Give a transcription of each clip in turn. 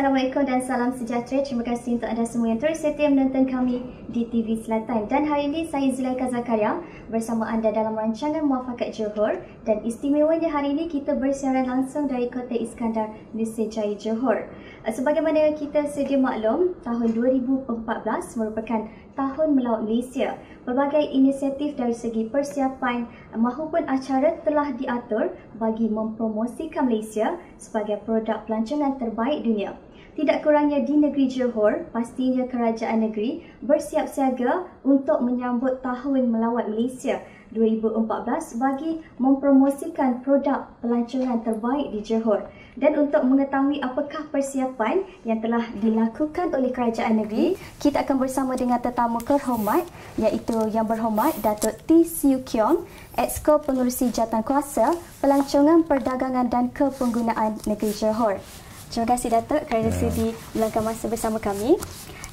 Assalamualaikum dan salam sejahtera. Terima kasih untuk anda semua yang terus setia menonton kami di TV Selatan. Dan hari ini saya Zulaika Zakaria bersama anda dalam rancangan Muafakat Johor. Dan istimewanya hari ini kita bersiaran langsung dari Kota Iskandar, Nusa Jaya Johor. Eh, sebagaimana kita sedia maklum, tahun 2014 merupakan Tahun Melaut Malaysia. Pelbagai inisiatif dari segi persiapan mahupun acara telah diatur bagi mempromosikan Malaysia sebagai produk pelancongan terbaik dunia. Tidak kurangnya di negeri Johor, pastinya kerajaan negeri bersiap siaga untuk menyambut tahun melawat Malaysia 2014 bagi mempromosikan produk pelancongan terbaik di Johor. Dan untuk mengetahui apakah persiapan yang telah dilakukan oleh kerajaan negeri, kita akan bersama dengan tetamu kehormat iaitu yang berhormat Datuk T. Siu Kiong, Exco Pengurusi Jatan Kuasa Pelancongan Perdagangan dan Kepenggunaan Negeri Johor. Terima kasih Datuk kerana yeah. sudi meluangkan masa bersama kami.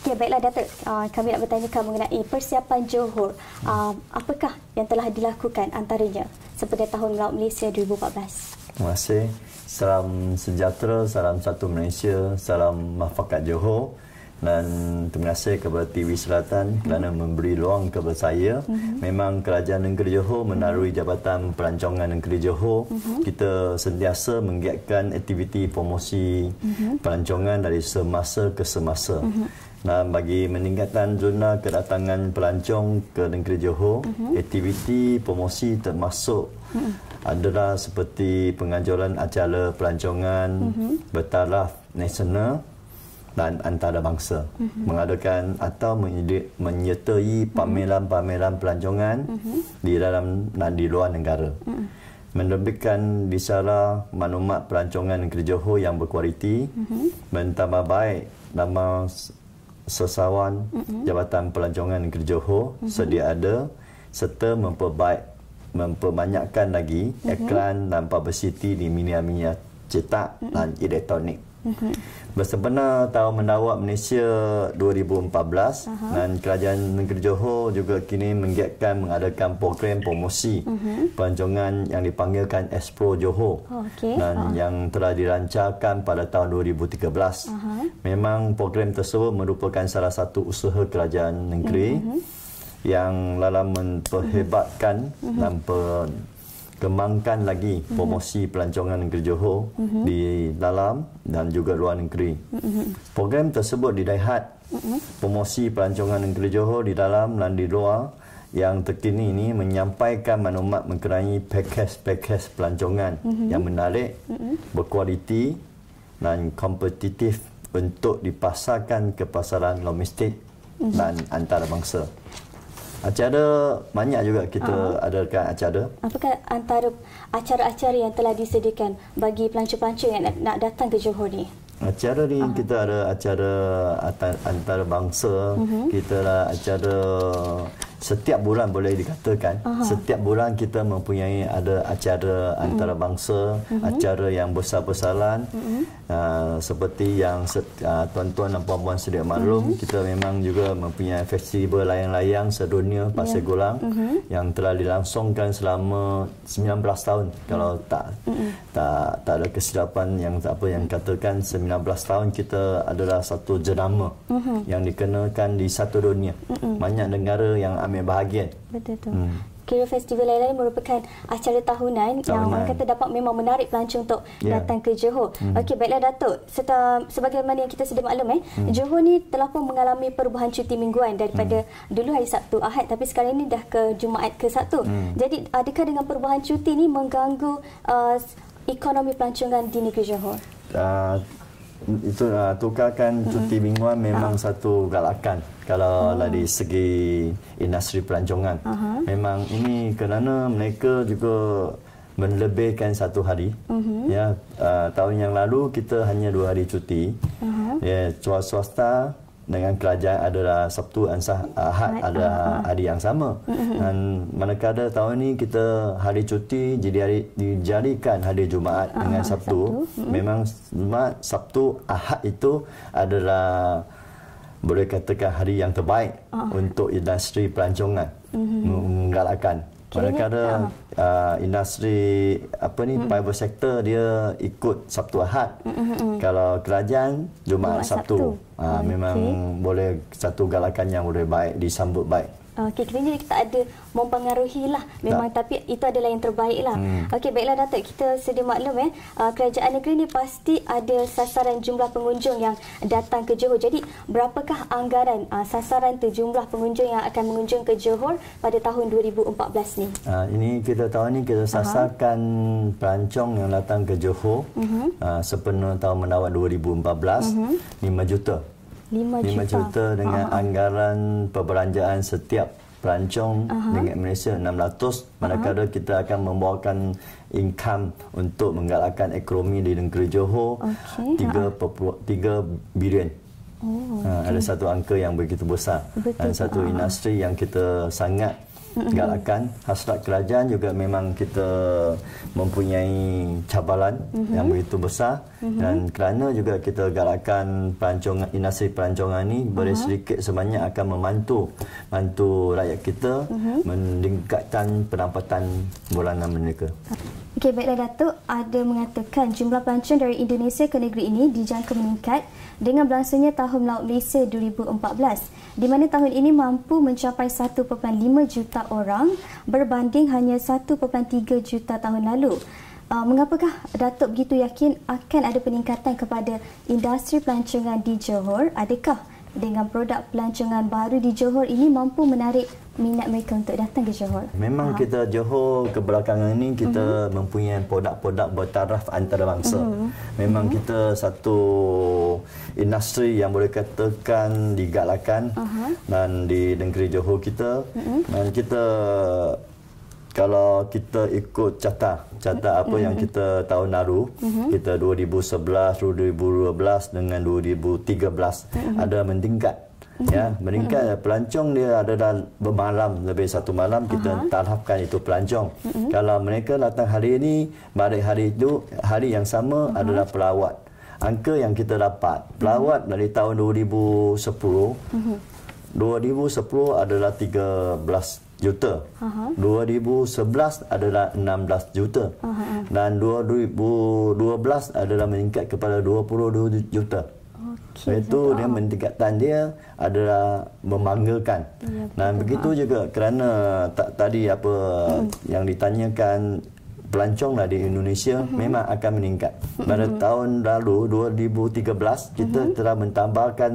Okay, baiklah Datuk, uh, kami nak bertanyakan mengenai persiapan Johor. Uh, apakah yang telah dilakukan antaranya sepanjang tahun Laut Malaysia 2014? Terima kasih. Salam sejahtera, salam satu Malaysia, salam mafakat Johor dan terima kasih kepada TV Selatan kerana memberi ruang kepada saya. Mhm. Memang Kerajaan Negeri Johor menaruhi Jabatan Pelancongan Negeri Johor. Mhm. Kita sentiasa menggiatkan aktiviti promosi mhm. pelancongan dari semasa ke semasa. Dan bagi meningkatkan zona kedatangan pelancong ke Negeri Johor, aktiviti promosi termasuk adalah seperti penganjuran acara pelancongan bertaraf nasional dan antarabangsa mm-hmm. mengadakan atau menyertai pameran-pameran pelancongan mm-hmm. di dalam dan di luar negara. Mm-hmm. Menerbitkan bicara maklumat pelancongan negeri Johor yang berkualiti, mm-hmm. baik nama sesawan mm-hmm. Jabatan Pelancongan Negeri Johor mm-hmm. sedia ada serta memperbaik memperbanyakkan lagi mm-hmm. iklan dan publicity di media-media cetak mm-hmm. dan elektronik. Mm-hmm. Bersempena tahun mendawat Malaysia 2014 uh-huh. dan Kerajaan Negeri Johor juga kini menggiatkan mengadakan program promosi mm-hmm. pelancongan yang dipanggilkan Expo Johor oh, okay. dan uh-huh. yang telah dirancarkan pada tahun 2013. Uh-huh. Memang program tersebut merupakan salah satu usaha Kerajaan Negeri mm-hmm. yang dalam memperhebatkan mm-hmm. dan kembangkan lagi mhm. promosi mm-hmm. pelancongan negeri Johor mm-hmm. di dalam dan juga luar negeri. Mm-hmm. Program tersebut didaihat mm-hmm. promosi pelancongan negeri Johor di dalam dan di luar yang terkini ini menyampaikan maklumat mengenai pakej-pakej pelancongan mm-hmm. yang menarik, mm-hmm. berkualiti dan kompetitif untuk dipasarkan ke pasaran domestik mm-hmm. dan antarabangsa. Acara banyak juga kita uh adakan acara. Apakah antara acara-acara yang telah disediakan bagi pelancong-pelancong yang nak datang ke Johor ni? Acara ni uh-huh. kita ada acara antarabangsa, uh-huh. kita ada acara setiap bulan boleh dikatakan uh-huh. setiap bulan kita mempunyai ada acara uh-huh. antarabangsa uh-huh. acara yang besar-besaran uh-huh. Mhm. Ah, uh, seperti yang seti- ah, tuan-tuan dan puan-puan sedia maklum uh-huh. kita memang juga mempunyai festival layang-layang sedunia ya. Pasir yeah. Gulang uh-huh. yang telah dilangsungkan selama 19 tahun uh-huh. kalau tak uh-huh. tak tak ada kesilapan yang apa yang katakan 19 tahun kita adalah satu jenama uh-huh. yang dikenalkan di satu dunia uh-huh. banyak negara yang ambil yang bahagia. Betul tu. Hmm. Kira festival lain-lain merupakan acara tahunan, tahunan yang kata dapat memang menarik pelancong untuk yeah. datang ke Johor. Hmm. Okey, baiklah Datuk. Serta sebagaimana yang kita sudah maklum eh, hmm. Johor ni telah pun mengalami perubahan cuti mingguan daripada hmm. dulu hari Sabtu Ahad tapi sekarang ini dah ke Jumaat ke Sabtu. Hmm. Jadi adakah dengan perubahan cuti ini mengganggu uh, ekonomi pelancongan di negeri Johor? Uh, itu uh, tukarkan cuti hmm. mingguan memang uh. satu galakan kalau uh. dari segi industri pelancongan. Uh-huh. Memang ini kerana mereka juga melebihkan satu hari. Uh-huh. Ya, uh, tahun yang lalu kita hanya dua hari cuti. Uh-huh. Ya, swasta dengan kerajaan adalah Sabtu dan ah, Ahad adalah ah, ah. hari yang sama. Dan manakala tahun ini kita hari cuti jadi hari dijadikan hari Jumaat dengan Sabtu. Memang Jumaat, Sabtu, Ahad itu adalah boleh katakan hari yang terbaik untuk industri pelancongan mm-hmm. menggalakkan. Manakala uh, industri apa ni mm private sector dia ikut Sabtu Ahad. Mm-hmm. Kalau kerajaan Jumaat, Jumaat Sabtu. Sabtu okay. Ah, memang boleh satu galakan yang boleh baik disambut baik. Ah, okey, kerana kita ada mempengaruhi lah memang tak. tapi itu adalah yang terbaik lah. Hmm. Okey, baiklah Datuk, kita sedia maklum eh. Ah, kerajaan negeri ni pasti ada sasaran jumlah pengunjung yang datang ke Johor. Jadi, berapakah anggaran sasaran tu jumlah pengunjung yang akan mengunjung ke Johor pada tahun 2014 ni? Uh, ini kita tahu ini kita sasarkan uh-huh. pelancong yang datang ke Johor uh-huh. uh, sepenuh tahun menawar 2014, uh-huh. 5 juta. 5 juta. 5 juta dengan uh-huh. anggaran perbelanjaan setiap pelancong uh-huh. dengan Malaysia 600 manakala uh-huh. kita akan membawakan income untuk menggalakkan ekonomi di negeri Johor okay. 3 3 bilion. Oh, okay. Ha, ada satu angka yang begitu besar Betul. dan ha, satu ha. industri yang kita sangat galakan hasrat kerajaan juga memang kita mempunyai cabalan mm-hmm. yang begitu besar mm-hmm. dan kerana juga kita galakan perancangan inasi perancangan ini mm-hmm. boleh sedikit sebanyak akan membantu bantu rakyat kita mm-hmm. meningkatkan pendapatan bulanan mereka. Okey, baiklah Datuk, ada mengatakan jumlah pelancong dari Indonesia ke negeri ini dijangka meningkat dengan berlangsungnya tahun laut Malaysia 2014 di mana tahun ini mampu mencapai 1.5 juta orang berbanding hanya 1.3 juta tahun lalu. Uh, mengapakah Datuk begitu yakin akan ada peningkatan kepada industri pelancongan di Johor? Adakah dengan produk pelancongan baru di Johor ini mampu menarik minat mereka untuk datang ke Johor? Memang ha. kita Johor kebelakangan ini kita uh-huh. mempunyai produk-produk bertaraf antarabangsa. Uh-huh. Memang uh-huh. kita satu industri yang boleh katakan digalakkan uh-huh. dan di negeri Johor kita uh-huh. dan kita kalau kita ikut carta carta apa mm-hmm. yang kita tahun lalu mm-hmm. kita 2011 2012 mm-hmm. dengan 2013 mm-hmm. ada meningkat mm-hmm. Ya, meningkat mm-hmm. pelancong dia ada dalam bermalam lebih satu malam kita uh-huh. tarafkan itu pelancong. Mm-hmm. Kalau mereka datang hari ini, balik hari itu, hari yang sama uh-huh. adalah pelawat. Angka yang kita dapat, pelawat mm-hmm. dari tahun 2010. Mm-hmm. 2010 adalah 13 juta. Uh-huh. 2011 adalah 16 juta. Uh-huh. Dan 2012 adalah meningkat kepada 22 juta. Okay, Itu dia meningkatan dia adalah memanggilkan. Ya, dan begitu maaf. juga kerana tak tadi apa uh-huh. yang ditanyakan pelancong lah di Indonesia uh-huh. memang akan meningkat. Hmm. Pada uh-huh. tahun lalu 2013 uh-huh. kita telah mentambahkan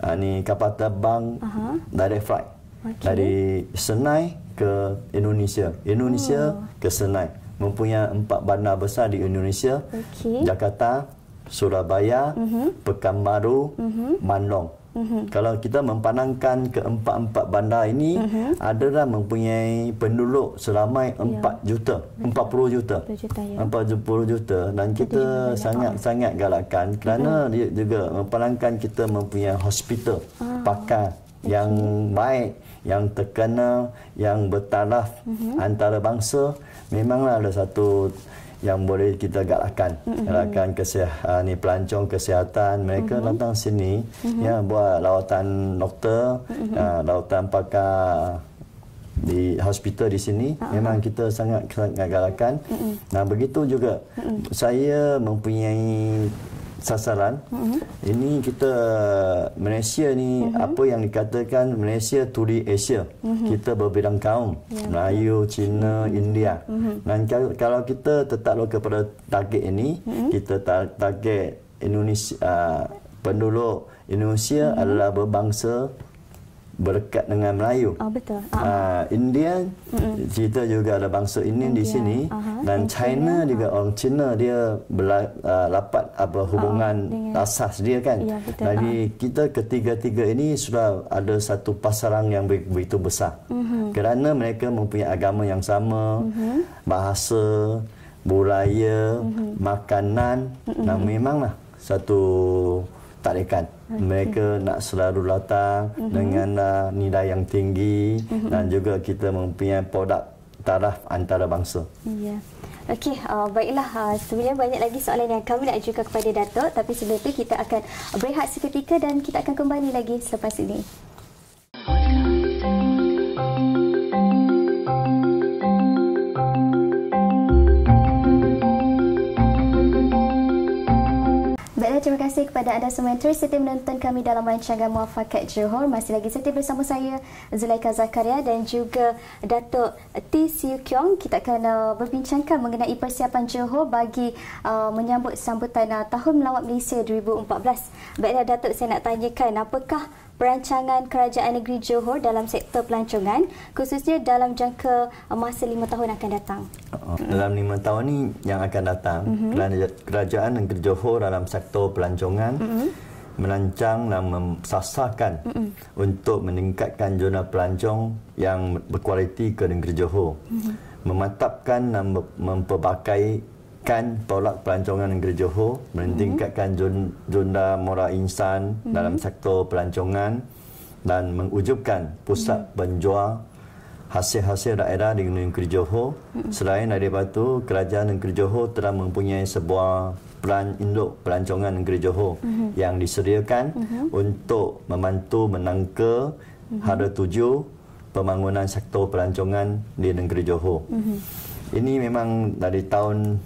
uh, ah, ni kapal terbang uh-huh. direct flight okay. dari Senai ke Indonesia, Indonesia oh. ke Senai. Mempunyai empat bandar besar di Indonesia, okay. Jakarta, Surabaya, uh-huh. Pekan Baru, uh-huh. Mandong. Uh-huh. Kalau kita mempandangkan ke empat empat bandar ini uh-huh. adalah mempunyai penduduk seramai yeah. Ya. 4 juta, 40 juta. 40 juta, ya. 40 juta dan kita sangat-sangat galakkan kerana uh-huh. dia juga mempandangkan kita mempunyai hospital, uh-huh. Ah. pakar yang baik, yang terkenal, yang bertaraf mm-hmm. antara bangsa memanglah ada satu yang boleh kita galakkan. Mm-hmm. Galakkan kesihatan ah, ni pelancong kesihatan mereka mm-hmm. datang sini mm-hmm. ya buat lawatan doktor, mm-hmm. uh, lawatan pakar di hospital di sini uh-huh. memang kita sangat sangat galakkan. Mm-hmm. Nah begitu juga mm-hmm. saya mempunyai sasaran. Mm-hmm. Ini kita Malaysia ni mm-hmm. apa yang dikatakan Malaysia Turi Asia. Mm-hmm. Kita berbilang kaum yeah. Melayu, Cina, mm-hmm. India. Mm-hmm. Dan kalau kita tetaplah kepada target ini, mm-hmm. kita target Indonesia uh, penduduk Indonesia mm-hmm. adalah berbangsa berkat dengan Melayu. Oh, betul. Uh, uh, India, mm-hmm. kita juga ada bangsa Indian India. di sini. Uh-huh. Dan China, China uh-huh. juga orang China, dia bela, uh, apa hubungan oh, asas dia kan. Yeah, Jadi uh-huh. kita ketiga-tiga ini sudah ada satu pasaran yang begitu besar. Mm-hmm. Kerana mereka mempunyai agama yang sama, mm-hmm. bahasa, budaya, mm-hmm. makanan. Mm-hmm. Dan memanglah satu tarikan. Okay. Mereka nak selalu datang mm-hmm. dengan uh, nilai yang tinggi mm-hmm. dan juga kita mempunyai produk taraf antarabangsa. Ya. Yeah. Okey, uh, baiklah. Uh, sebenarnya banyak lagi soalan yang kami nak ajukan kepada Datuk tapi sebenarnya kita akan berehat seketika dan kita akan kembali lagi selepas ini. kasih kepada anda semua yang terus menonton kami dalam rancangan Muafakat Johor. Masih lagi setiap bersama saya Zulaika Zakaria dan juga Datuk T. Siu Kiong. Kita akan uh, berbincangkan mengenai persiapan Johor bagi uh, menyambut sambutan uh, Tahun Melawat Malaysia 2014. Baiklah uh, Datuk, saya nak tanyakan apakah perancangan Kerajaan Negeri Johor dalam sektor pelancongan khususnya dalam jangka uh, masa lima tahun akan datang? Oh, dalam lima tahun ini yang akan datang, mm-hmm. Kerajaan Negeri Johor dalam sektor pelancongan pelancongan mm-hmm. melancang dan sasarkan mm-hmm. untuk meningkatkan zona pelancong yang berkualiti ke negeri Johor mm-hmm. mematapkan dan kan tolak pelancongan negeri Johor meningkatkan mm-hmm. zona mora insan mm-hmm. dalam sektor pelancongan dan mengujubkan pusat mm-hmm. penjual hasil-hasil daerah di negeri Johor. Selain daripada itu, kerajaan negeri Johor telah mempunyai sebuah pelan induk pelancongan negeri Johor mm-hmm. yang disediakan mm-hmm. untuk membantu menangka mm-hmm. hara tuju pembangunan sektor pelancongan di negeri Johor. Mm-hmm. Ini memang dari tahun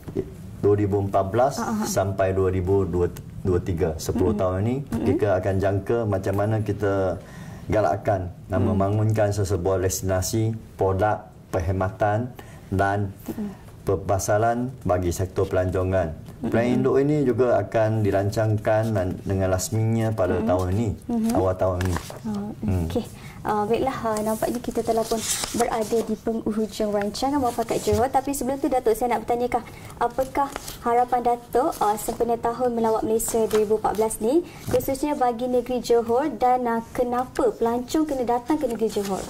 2014 uh-huh. Ah, ah. sampai 2023, 10 mm-hmm. tahun ini mm-hmm. kita akan jangka macam mana kita galakkan dan hmm. membangunkan sesebuah destinasi produk perkhidmatan dan hmm. perpasaran bagi sektor pelancongan. Hmm. Plan induk ini juga akan dirancangkan dengan lasminya pada hmm. tahun ini, hmm. awal tahun ini. Oh, okay. hmm. Uh, baiklah, uh, nampaknya kita telah pun berada di penghujung rancangan Bapa Kak Johor. Tapi sebelum tu Datuk saya nak bertanyakan, apakah harapan Datuk uh, sempena tahun melawat Malaysia 2014 ni, khususnya bagi negeri Johor dan uh, kenapa pelancong kena datang ke negeri Johor?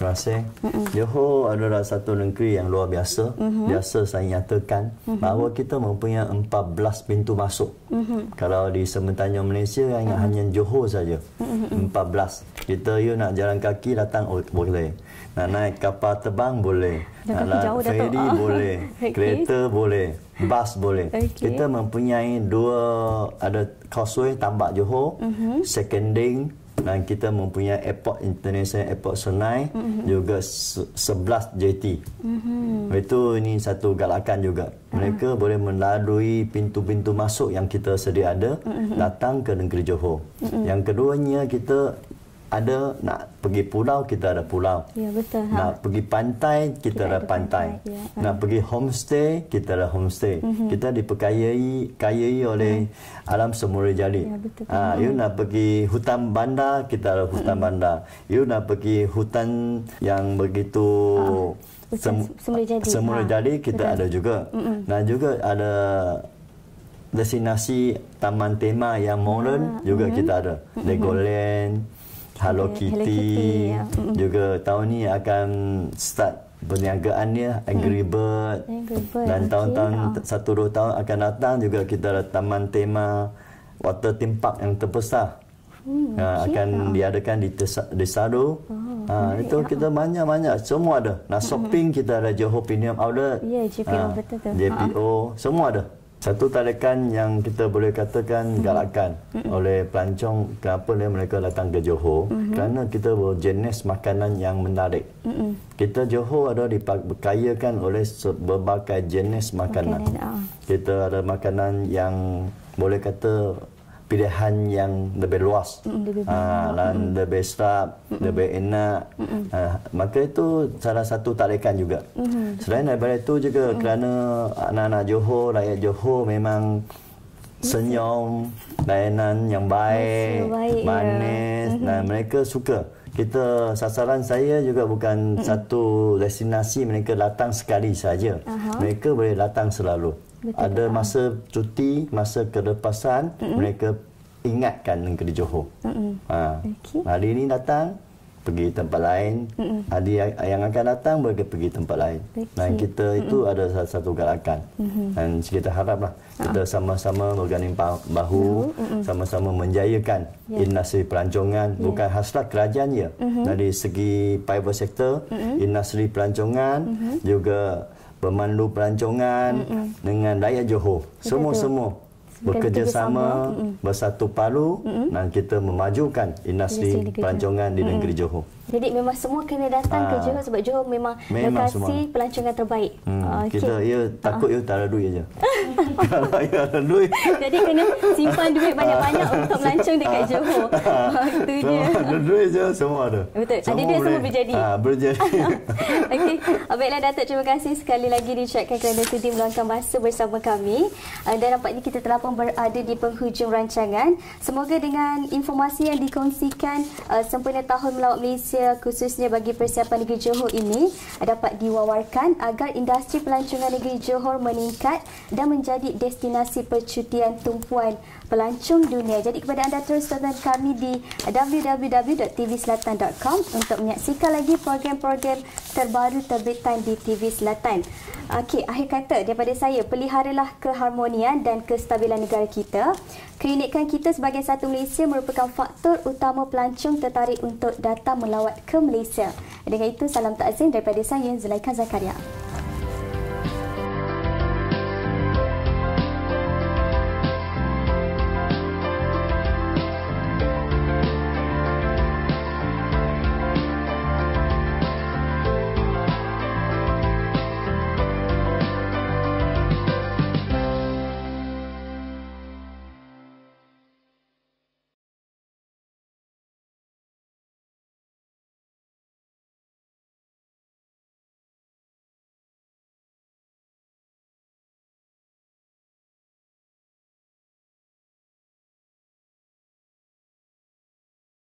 Terima Mm-mm. Johor adalah satu negeri yang luar biasa. Mm-hmm. Biasa saya nyatakan mm-hmm. bahawa kita mempunyai 14 pintu masuk. Mm-hmm. Kalau di sementara Malaysia mm-hmm. ingat hanya Johor saja. Mm-hmm. Mhm. 14. Kita you nak jalan kaki datang oh, boleh. Nak naik kapal terbang boleh. Nak naik feri boleh. Kereta boleh. Bas boleh. Okay. Kita mempunyai dua ada causeway tambak Johor, mm-hmm. seconding dan kita mempunyai airport international airport Senai mm-hmm. juga 11 JT. Mhm. Itu ini satu galakan juga. Mhm. Mereka mm-hmm. boleh melalui pintu-pintu masuk yang kita sedia ada mm-hmm. datang ke negeri Johor. Mm-hmm. Yang keduanya kita ada nak pergi pulau kita ada pulau. Ya betul. Ha. Nak pergi pantai kita, kita ada pantai. pantai. Ya. Ha. Nak pergi homestay kita ada homestay. Mm-hmm. Kita diperkayai kayai oleh mm alam semula jadi. Ya betul. Ha, you mhm. nak pergi hutan bandar kita ada hutan mm-hmm. bandar. You nak pergi hutan yang begitu uh, sem- semula jadi. Semula ha. jadi kita betul. ada juga. Mm-hmm. Nah juga ada destinasi taman tema yang modern ha. juga mm-hmm. kita ada. Mhm. Legoland mm-hmm. Hello Kitty, Hello Kitty ya. juga tahun ni akan start perniagaannya Angry Bird, hmm. dan tahun-tahun okay. Oh. satu dua tahun akan datang juga kita ada taman tema water theme park yang terbesar hmm, ha, okay akan lah. diadakan di di Sado. Oh, ha, itu lah. kita banyak-banyak semua ada. nak shopping kita ada Johor Premium Outlet. yeah, JPO ha, betul tu. JPO ha. semua ada satu tarikan yang kita boleh katakan hmm. galakkan mm-hmm. oleh pelancong kenapa mereka datang ke Johor mm-hmm. kerana kita jenis makanan yang menarik. Mm-hmm. Kita Johor ada diperkayakan oleh berbagai jenis makanan. Okay, ah. kita ada makanan yang boleh kata pilihan yang lebih luas lebih uh, dan mm. lebih ah, lah, serap Mm-mm. lebih enak uh, maka itu salah satu tarikan juga mm-hmm. selain daripada itu juga mm. kerana anak-anak Johor rakyat Johor memang senyum layanan yang baik, baik ya. manis ya. Mm-hmm. dan mereka suka kita sasaran saya juga bukan mm. satu destinasi mereka datang sekali saja uh-huh. mereka boleh datang selalu Betul. Ada masa cuti, masa kelepasan, Mm-mm. mereka ingatkan negeri Johor. Ha. Okay. Hari ini datang, pergi tempat lain. Mm-mm. Hari yang akan datang, mereka pergi tempat lain. Okay. Dan kita Mm-mm. itu ada satu gerakan. Mm-hmm. Dan kita haraplah kita ah. sama-sama berganding bahu, bahu. sama-sama menjayakan yeah. industri pelancongan. Yeah. Bukan hasrat kerajaan ya. Mm-hmm. Dari segi private sector, mm-hmm. industri pelancongan, mm-hmm. juga pemandu pelancongan Mm-mm. dengan rakyat Johor. Semua-semua bekerjasama Mm-mm. bersatu palu Mm-mm. dan kita memajukan industri, industri pelancongan di negeri Johor. Mm-mm. Jadi memang semua kena datang Aa, ke ah. Johor sebab Johor memang, memang lokasi semua. pelancongan terbaik. Hmm, ah, okay. Kita ya takut uh-huh. ya tak ada duit aja. Kalau ya, ada duit. Jadi kena simpan duit banyak-banyak untuk melancong dekat Johor. Itu dia. Ada duit je semua ada. Betul. Semua ada duit boleh. semua berjadi. Ah, berjadi. Okey. Baiklah Datuk terima kasih sekali lagi diucapkan kerana sudi meluangkan masa bersama kami. Dan nampaknya kita telah pun berada di penghujung rancangan. Semoga dengan informasi yang dikongsikan sempena tahun melawat Malaysia saya khususnya bagi persiapan negeri Johor ini dapat diwawarkan agar industri pelancongan negeri Johor meningkat dan menjadi destinasi percutian tumpuan pelancong dunia. Jadi kepada anda terus tonton kami di www.tvselatan.com untuk menyaksikan lagi program-program terbaru terbitan di TV Selatan. Okey, akhir kata daripada saya, peliharalah keharmonian dan kestabilan negara kita. Klinikkan kita sebagai satu Malaysia merupakan faktor utama pelancong tertarik untuk datang melawat ke Malaysia. Dengan itu, salam takzim daripada saya, Zulaikan Zakaria.